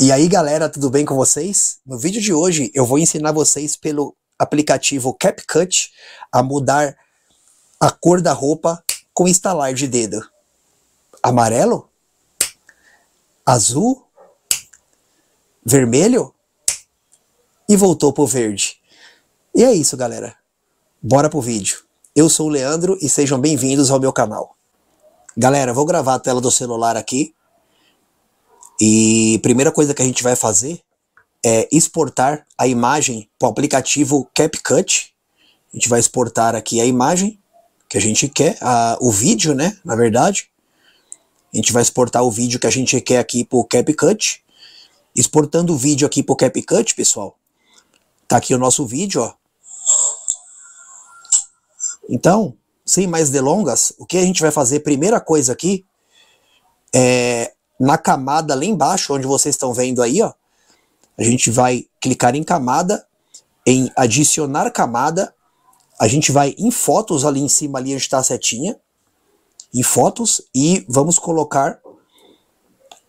E aí galera, tudo bem com vocês? No vídeo de hoje eu vou ensinar vocês pelo aplicativo CapCut a mudar a cor da roupa com instalar de dedo. Amarelo? Azul? Vermelho? E voltou pro verde. E é isso galera, bora pro vídeo. Eu sou o Leandro e sejam bem-vindos ao meu canal. Galera, vou gravar a tela do celular aqui e primeira coisa que a gente vai fazer é exportar a imagem para o aplicativo CapCut. A gente vai exportar aqui a imagem que a gente quer, a, o vídeo, né, na verdade. A gente vai exportar o vídeo que a gente quer aqui para o CapCut. Exportando o vídeo aqui para o CapCut, pessoal, tá aqui o nosso vídeo, ó. Então, sem mais delongas, o que a gente vai fazer, primeira coisa aqui, é na camada lá embaixo, onde vocês estão vendo aí, ó, a gente vai clicar em camada, em adicionar camada, a gente vai em fotos ali em cima, ali onde está a setinha, em fotos, e vamos colocar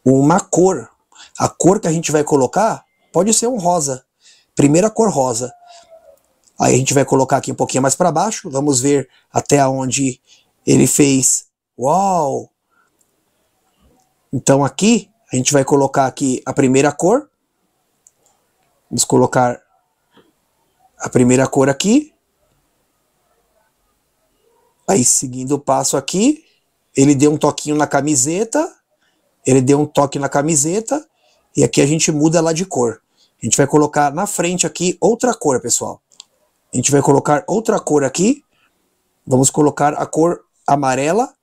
uma cor. A cor que a gente vai colocar pode ser um rosa, primeira cor rosa. Aí a gente vai colocar aqui um pouquinho mais para baixo, vamos ver até onde ele fez. Uau! Então aqui, a gente vai colocar aqui a primeira cor. Vamos colocar a primeira cor aqui. Aí, seguindo o passo aqui, ele deu um toquinho na camiseta, ele deu um toque na camiseta, e aqui a gente muda lá de cor. A gente vai colocar na frente aqui outra cor, pessoal. A gente vai colocar outra cor aqui. Vamos colocar a cor amarela.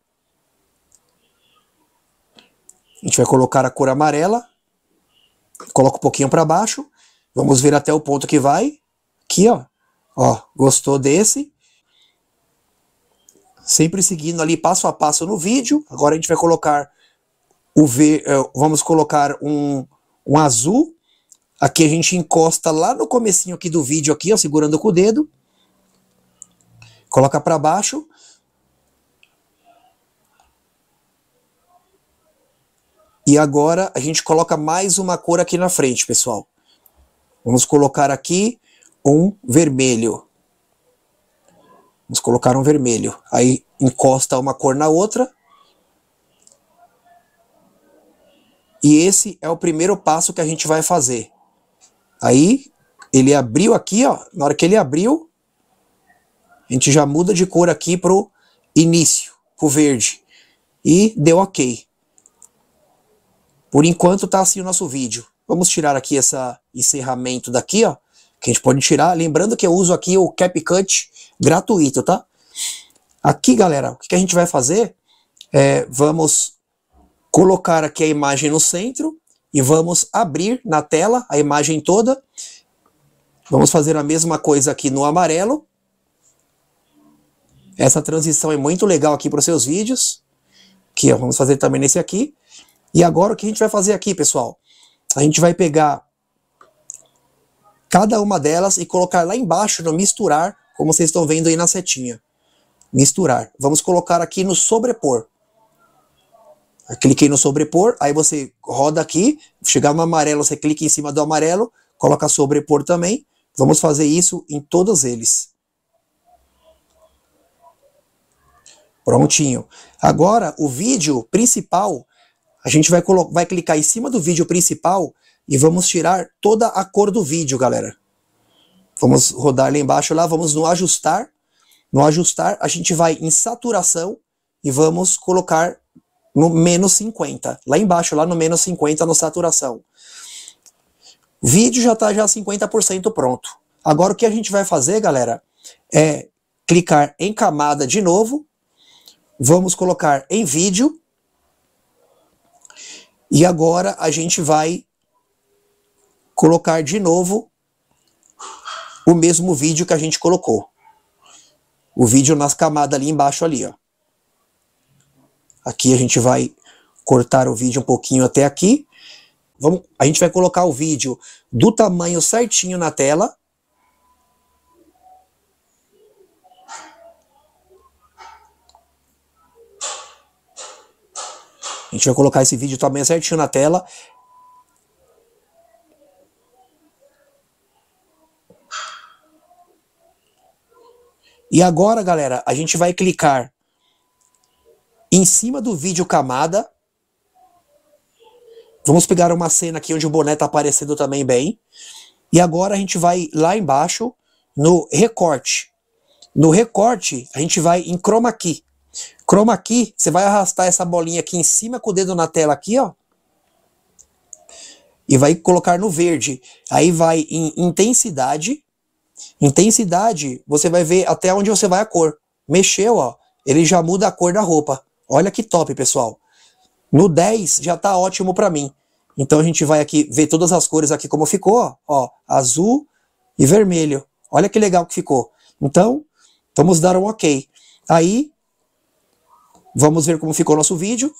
A gente vai colocar a cor amarela, coloca um pouquinho para baixo, vamos ver até o ponto que vai. Aqui, ó, ó, gostou desse? Sempre seguindo ali passo a passo no vídeo. Agora a gente vai colocar o ver, eh, vamos colocar um, um azul. Aqui a gente encosta lá no comecinho aqui do vídeo aqui, ó, segurando com o dedo. Coloca para baixo. E agora a gente coloca mais uma cor aqui na frente, pessoal. Vamos colocar aqui um vermelho. Vamos colocar um vermelho. Aí encosta uma cor na outra. E esse é o primeiro passo que a gente vai fazer. Aí ele abriu aqui, ó. Na hora que ele abriu, a gente já muda de cor aqui pro início, pro verde. E deu ok. Por enquanto tá assim o nosso vídeo. Vamos tirar aqui esse encerramento daqui, ó. Que a gente pode tirar. Lembrando que eu uso aqui o CapCut gratuito, tá? Aqui, galera, o que a gente vai fazer é, vamos colocar aqui a imagem no centro e vamos abrir na tela a imagem toda. Vamos fazer a mesma coisa aqui no amarelo. Essa transição é muito legal aqui para os seus vídeos. Aqui, ó, vamos fazer também nesse aqui. E agora o que a gente vai fazer aqui, pessoal? A gente vai pegar cada uma delas e colocar lá embaixo no misturar, como vocês estão vendo aí na setinha. Misturar. Vamos colocar aqui no sobrepor. Eu cliquei no sobrepor, aí você roda aqui, chegar no amarelo, você clica em cima do amarelo, coloca sobrepor também. Vamos fazer isso em todos eles. Prontinho. Agora, o vídeo principal a gente vai, vai clicar em cima do vídeo principal e vamos tirar toda a cor do vídeo, galera. Vamos rodar lá embaixo lá, vamos no ajustar. No ajustar, a gente vai em saturação e vamos colocar no menos 50. Lá embaixo, lá no menos 50, no saturação. O vídeo já está já 50% pronto. Agora o que a gente vai fazer, galera, é clicar em camada de novo. Vamos colocar em vídeo e agora a gente vai colocar de novo o mesmo vídeo que a gente colocou. O vídeo nas camadas ali embaixo ali, ó. Aqui a gente vai cortar o vídeo um pouquinho até aqui. Vamos, a gente vai colocar o vídeo do tamanho certinho na tela A gente vai colocar esse vídeo também certinho na tela. E agora, galera, a gente vai clicar em cima do vídeo camada. Vamos pegar uma cena aqui onde o boné está aparecendo também bem. E agora a gente vai lá embaixo no recorte. No recorte, a gente vai em chroma key. Chroma aqui, você vai arrastar essa bolinha aqui em cima com o dedo na tela aqui, ó. E vai colocar no verde. Aí vai em intensidade. Intensidade, você vai ver até onde você vai a cor. Mexeu, ó. Ele já muda a cor da roupa. Olha que top, pessoal. No 10 já tá ótimo para mim. Então a gente vai aqui ver todas as cores aqui como ficou, ó, ó azul e vermelho. Olha que legal que ficou. Então, vamos dar um ok. Aí Vamos ver como ficou nosso vídeo.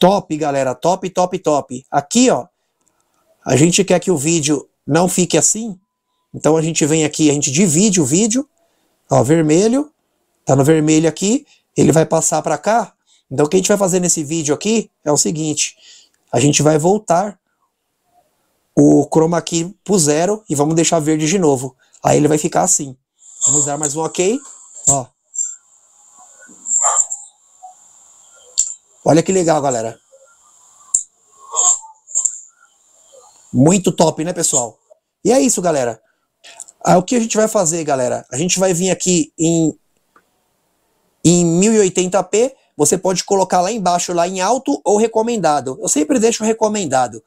Top, galera, top, top, top. Aqui, ó, a gente quer que o vídeo não fique assim, então a gente vem aqui, a gente divide o vídeo, ó, vermelho, tá no vermelho aqui, ele vai passar para cá. Então o que a gente vai fazer nesse vídeo aqui é o seguinte, a gente vai voltar o chroma key pro zero e vamos deixar verde de novo. Aí ele vai ficar assim. Vamos dar mais um ok. Ó. Olha que legal, galera. Muito top, né, pessoal? E é isso, galera. Aí, ah, o que a gente vai fazer, galera? A gente vai vir aqui em, em 1080p. Você pode colocar lá embaixo, lá em alto ou recomendado. Eu sempre deixo recomendado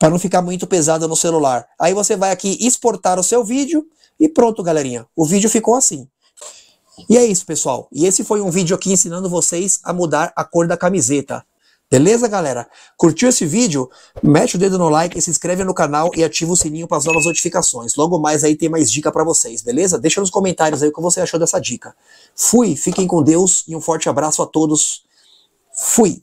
para não ficar muito pesada no celular. Aí você vai aqui exportar o seu vídeo e pronto, galerinha. O vídeo ficou assim. E é isso, pessoal. E esse foi um vídeo aqui ensinando vocês a mudar a cor da camiseta. Beleza, galera? Curtiu esse vídeo? Mete o dedo no like, se inscreve no canal e ativa o sininho para as novas notificações. Logo mais aí tem mais dica para vocês, beleza? Deixa nos comentários aí o que você achou dessa dica. Fui, fiquem com Deus e um forte abraço a todos. Fui!